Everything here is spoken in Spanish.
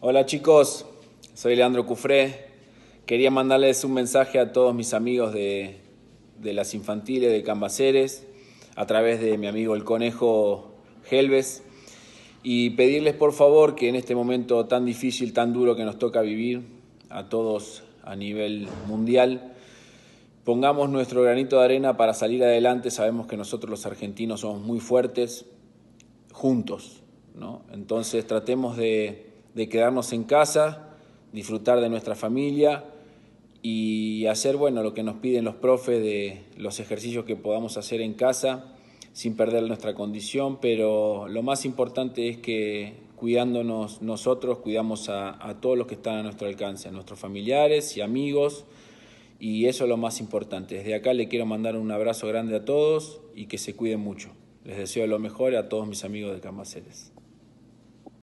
Hola chicos, soy Leandro Cufré. Quería mandarles un mensaje a todos mis amigos de, las infantiles de Cambaceres a través de mi amigo el conejo Helves y pedirles por favor que en este momento tan difícil, tan duro que nos toca vivir a todos a nivel mundial, pongamos nuestro granito de arena para salir adelante. Sabemos que nosotros los argentinos somos muy fuertes juntos, ¿no? Entonces tratemos de de quedarnos en casa, disfrutar de nuestra familia y hacer bueno lo que nos piden los profes de los ejercicios que podamos hacer en casa sin perder nuestra condición, pero lo más importante es que cuidándonos nosotros, cuidamos a, todos los que están a nuestro alcance, a nuestros familiares y amigos, y eso es lo más importante. Desde acá le quiero mandar un abrazo grande a todos y que se cuiden mucho. Les deseo lo mejor a todos mis amigos de Camaceres.